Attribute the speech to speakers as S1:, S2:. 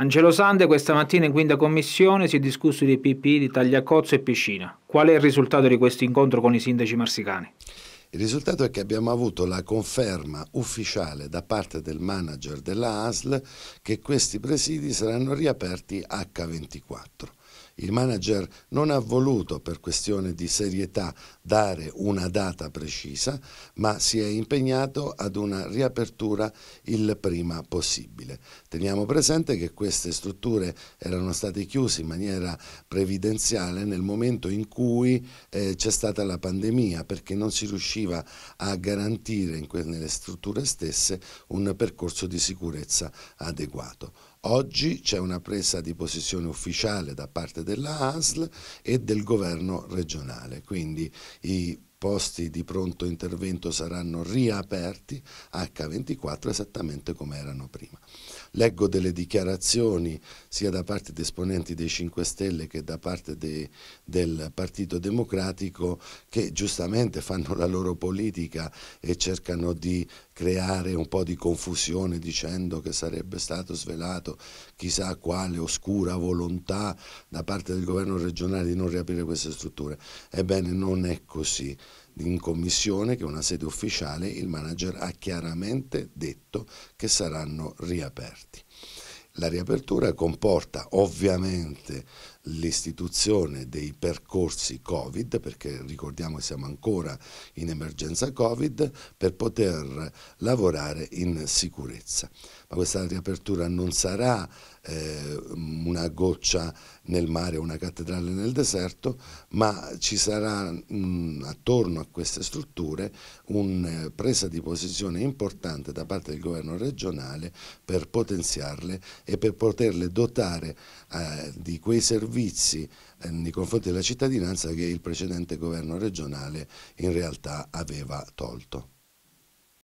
S1: Angelo Sande questa mattina in quinta commissione si è discusso di PPI di Tagliacozzo e Piscina. Qual è il risultato di questo incontro con i sindaci marsicani? Il risultato è che abbiamo avuto la conferma ufficiale da parte del manager della ASL che questi presidi saranno riaperti H24. Il manager non ha voluto per questione di serietà dare una data precisa, ma si è impegnato ad una riapertura il prima possibile. Teniamo presente che queste strutture erano state chiuse in maniera previdenziale nel momento in cui eh, c'è stata la pandemia, perché non si riusciva a garantire nelle strutture stesse un percorso di sicurezza adeguato. Oggi c'è una presa di posizione ufficiale da parte della ASL e del governo regionale, quindi i posti di pronto intervento saranno riaperti H24 esattamente come erano prima. Leggo delle dichiarazioni sia da parte di esponenti dei 5 Stelle che da parte de, del Partito Democratico che giustamente fanno la loro politica e cercano di creare un po' di confusione dicendo che sarebbe stato svelato chissà quale oscura volontà da parte del governo regionale di non riaprire queste strutture. Ebbene non è così in commissione, che è una sede ufficiale, il manager ha chiaramente detto che saranno riaperti. La riapertura comporta ovviamente l'istituzione dei percorsi Covid, perché ricordiamo che siamo ancora in emergenza Covid, per poter lavorare in sicurezza. Ma questa riapertura non sarà eh, una goccia nel mare o una cattedrale nel deserto, ma ci sarà mh, mm, attorno a queste strutture una eh, presa di posizione importante da parte del governo regionale per potenziarle e per poterle dotare eh, di quei servizi eh, nei confronti della cittadinanza che il precedente governo regionale in realtà aveva tolto.